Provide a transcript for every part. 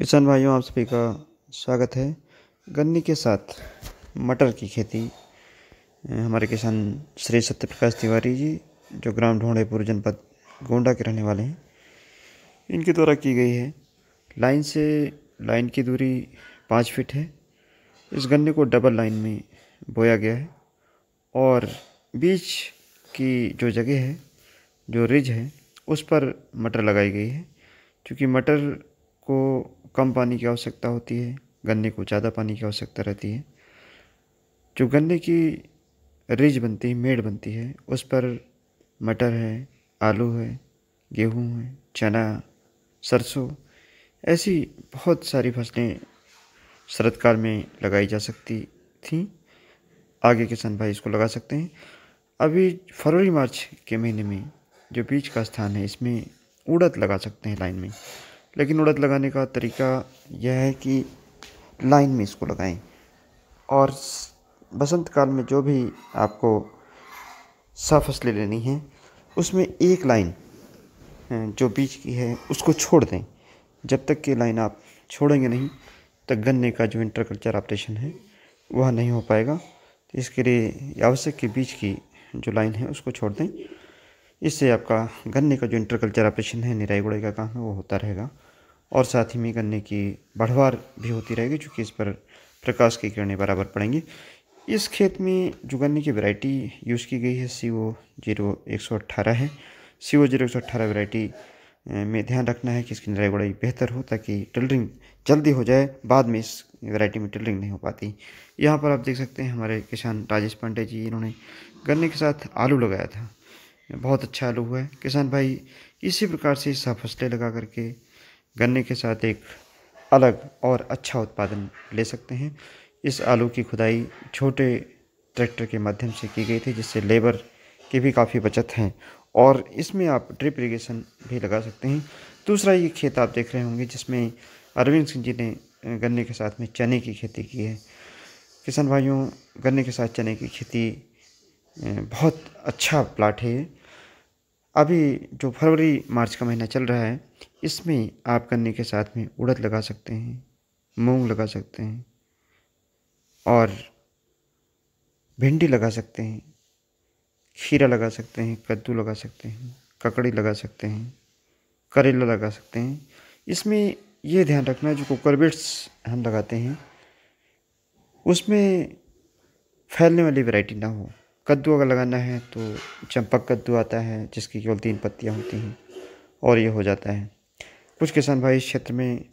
किसान भाइयों आप सभी का स्वागत है गन्ने के साथ मटर की खेती हमारे किसान श्री सत्य प्रकाश तिवारी जी जो ग्राम ढोंडेपुर जनपद गोंडा के रहने वाले हैं इनके द्वारा की गई है लाइन से लाइन की दूरी पाँच फीट है इस गन्ने को डबल लाइन में बोया गया है और बीच की जो जगह है जो रिज है उस पर मटर लगाई गई है क्योंकि मटर को कम पानी की आवश्यकता होती है गन्ने को ज़्यादा पानी की आवश्यकता रहती है जो गन्ने की रिज बनती है मेड़ बनती है उस पर मटर है आलू है गेहूँ है चना सरसों ऐसी बहुत सारी फसलें शरतकाल में लगाई जा सकती थी आगे किसान भाई इसको लगा सकते हैं अभी फरवरी मार्च के महीने में जो बीज का स्थान है इसमें उड़द लगा सकते हैं लाइन में लेकिन उड़द लगाने का तरीका यह है कि लाइन में इसको लगाएं और बसंत काल में जो भी आपको सा फसलें लेनी हैं उसमें एक लाइन जो बीच की है उसको छोड़ दें जब तक कि लाइन आप छोड़ेंगे नहीं तब गन्ने का जो इंटरकल्चर ऑपरेशन है वह नहीं हो पाएगा तो इसके लिए आवश्यक के बीच की जो लाइन है उसको छोड़ दें इससे आपका गन्ने का जो इंटरकल्चर ऑपरेशन है निराई गुड़ाई का काम है वो होता रहेगा और साथ ही में गन्ने की बढ़वार भी होती रहेगी चूँकि इस पर प्रकाश की किरणें बराबर पड़ेंगी इस खेत में जो गन्ने की वैरायटी यूज़ की गई है सी ओ जीरो एक सौ अट्ठारह है सी ओ जीरो एक सौ अट्ठारह वैरायटी में ध्यान रखना है कि इसकी निराई गुड़ाई बेहतर हो ताकि टिलरिंग जल्दी हो जाए बाद में इस वैरायटी में टिलरिंग नहीं हो पाती यहाँ पर आप देख सकते हैं हमारे किसान राजेश पांडे जी इन्होंने गन्ने के साथ आलू लगाया था बहुत अच्छा आलू हुआ है किसान भाई इसी प्रकार से सब फसलें लगा करके गन्ने के साथ एक अलग और अच्छा उत्पादन ले सकते हैं इस आलू की खुदाई छोटे ट्रैक्टर के माध्यम से की गई थी जिससे लेबर की भी काफ़ी बचत है और इसमें आप ड्रिप इरीगेशन भी लगा सकते हैं दूसरा ये खेत आप देख रहे होंगे जिसमें अरविंद सिंह जी ने गन्ने के साथ में चने की खेती की है किसान भाइयों गन्ने के साथ चने की खेती बहुत अच्छा प्लाट है अभी जो फरवरी मार्च का महीना चल रहा है इसमें आप गन्ने के साथ में उड़द लगा सकते हैं मूंग लगा सकते हैं और भिंडी लगा सकते हैं खीरा लगा सकते हैं कद्दू लगा सकते हैं ककड़ी लगा सकते हैं करेला लगा सकते हैं इसमें ये ध्यान रखना जो कुकरबिट्स हम लगाते हैं उसमें फैलने वाली वैरायटी ना हो कद्दू अगर लगाना है तो चंपक कद्दू आता है जिसकी केवल तीन पत्तियाँ होती हैं और ये हो जाता है कुछ किसान भाई इस क्षेत्र में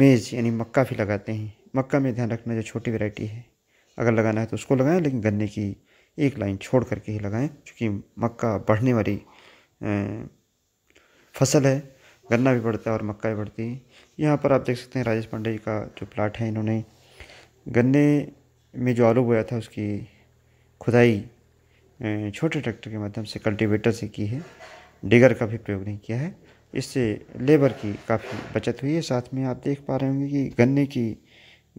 मेज़ यानी मक्का भी लगाते हैं मक्का में ध्यान रखना जो छोटी वैरायटी है अगर लगाना है तो उसको लगाएं लेकिन गन्ने की एक लाइन छोड़ करके ही लगाएं क्योंकि मक्का बढ़ने वाली फसल है गन्ना भी बढ़ता है और मक्का भी बढ़ती है यहाँ पर आप देख सकते हैं राजेश पांडे जी का जो प्लाट है इन्होंने गन्ने में जो आलू बोया था उसकी खुदाई छोटे ट्रैक्टर के माध्यम से कल्टीवेटर से की है डिगर का भी प्रयोग नहीं किया है इससे लेबर की काफ़ी बचत हुई है साथ में आप देख पा रहे होंगे कि गन्ने की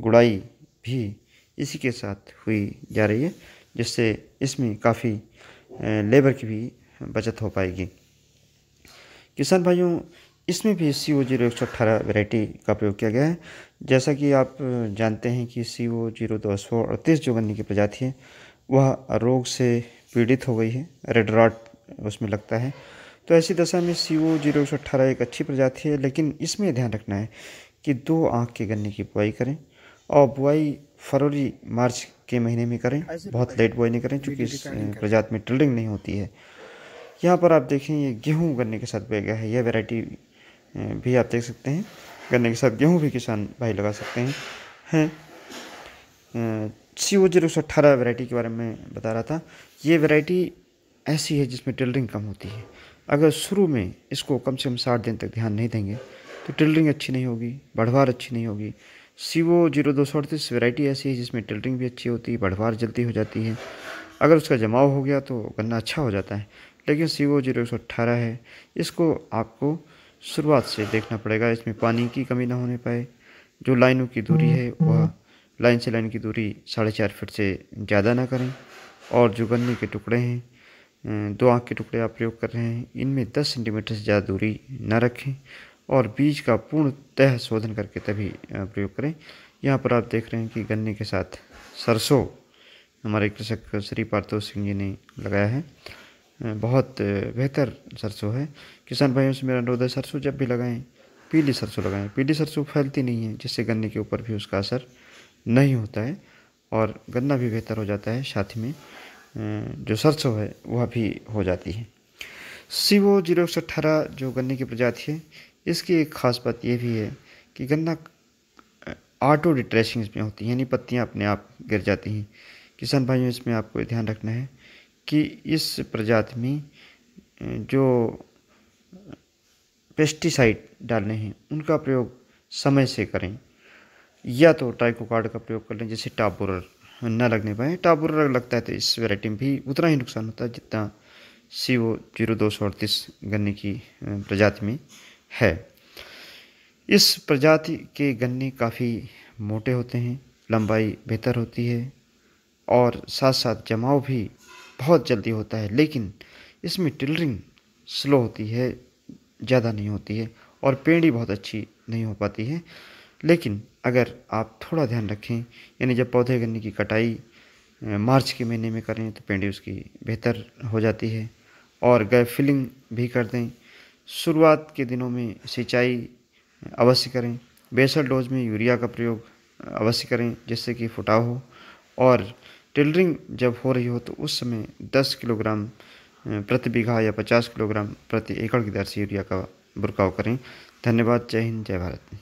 गुड़ाई भी इसी के साथ हुई जा रही है जिससे इसमें काफ़ी लेबर की भी बचत हो पाएगी किसान भाइयों इसमें भी सी ओ जीरो एक सौ अट्ठारह वेराइटी का प्रयोग किया गया है जैसा कि आप जानते हैं कि सी ओ जीरो दो सौ अड़तीस जो गन्ने की प्रजाति है वह रोग से पीड़ित हो गई है रेड रॉट उसमें लगता है तो ऐसी दशा में सी ओ जीरो एक अच्छी प्रजाति है लेकिन इसमें ध्यान रखना है कि दो आँख के गन्ने की बुआई करें और बुआई फरवरी मार्च के महीने में करें बहुत लेट बुआई नहीं करें चूँकि इस प्रजात में ट्रिलिंग नहीं होती है यहाँ पर आप देखें ये गेहूँ गन्ने के साथ बोया गया है यह वेराइटी भी आप देख सकते हैं गन्ने के साथ गेहूँ भी किसान भाई लगा सकते हैं हैं सी ओ जीरो सौ अट्ठारह वेराइटी के बारे में बता रहा था ये वेराइटी ऐसी है जिसमें टिल्डरिंग कम होती है अगर शुरू में इसको कम से कम साठ दिन तक ध्यान नहीं देंगे तो टिल्डरिंग अच्छी नहीं होगी बढ़वार अच्छी नहीं होगी सी ओ जीरो दो सौ अड़तीस वेराइटी ऐसी है जिसमें टिल्डरिंग भी अच्छी होती है बढ़वार जल्दी हो जाती है अगर उसका जमाव हो गया तो गन्ना अच्छा हो जाता है लेकिन सी ओ जीरो सौ अट्ठारह है इसको आपको शुरुआत से देखना पड़ेगा इसमें पानी की कमी ना होने पाए जो लाइनों की दूरी है वह लाइन से लाइन की दूरी साढ़े चार फिट से ज़्यादा ना करें और जो गन्ने के टुकड़े हैं दो आँख के टुकड़े आप प्रयोग कर रहे हैं इनमें दस सेंटीमीटर से ज़्यादा दूरी ना रखें और बीज का पूर्ण तह शोधन करके तभी प्रयोग करें यहाँ पर आप देख रहे हैं कि गन्ने के साथ सरसों हमारे कृषक श्री पारतोष सिंह जी ने लगाया है बहुत बेहतर सरसों है किसान भाइयों से मेरा अनुरोध है सरसों जब भी लगाएं पीली सरसों लगाएं पीली सरसों फैलती नहीं है जिससे गन्ने के ऊपर भी उसका असर नहीं होता है और गन्ना भी बेहतर हो जाता है साथ में जो सरसों है वह भी हो जाती है सी जीरो एक सौ अट्ठारह जो गन्ने की प्रजाति है इसकी एक खास बात यह भी है कि गन्ना ऑटो डिट्रेसिंग इसमें होती हैं यानी पत्तियाँ अपने आप गिर जाती हैं किसान भाइयों इसमें आपको ध्यान रखना है कि इस प्रजाति में जो पेस्टिसाइड डालने हैं उनका प्रयोग समय से करें या तो टाइकोकार्ड का प्रयोग कर लें जैसे टाप बोरर न लगने पाए टाप बोरर लगता है तो इस वेराइटी में भी उतना ही नुकसान होता है जितना सी ओ जीरो दो सौ अड़तीस गन्ने की प्रजाति में है इस प्रजाति के गन्ने काफ़ी मोटे होते हैं लंबाई बेहतर होती है और साथ साथ जमाव भी बहुत जल्दी होता है लेकिन इसमें टिलरिंग स्लो होती है ज़्यादा नहीं होती है और पेड़ बहुत अच्छी नहीं हो पाती है लेकिन अगर आप थोड़ा ध्यान रखें यानी जब पौधे गन्ने की कटाई मार्च के महीने में करें तो पेंडी उसकी बेहतर हो जाती है और गैप फिलिंग भी कर दें शुरुआत के दिनों में सिंचाई अवश्य करें बेसल डोज में यूरिया का प्रयोग अवश्य करें जिससे कि फुटाव हो और टिलरिंग जब हो रही हो तो उस समय 10 किलोग्राम प्रति बीघा या 50 किलोग्राम प्रति एकड़ की दर से यूरिया का बुरकाव करें धन्यवाद जय हिंद जय भारत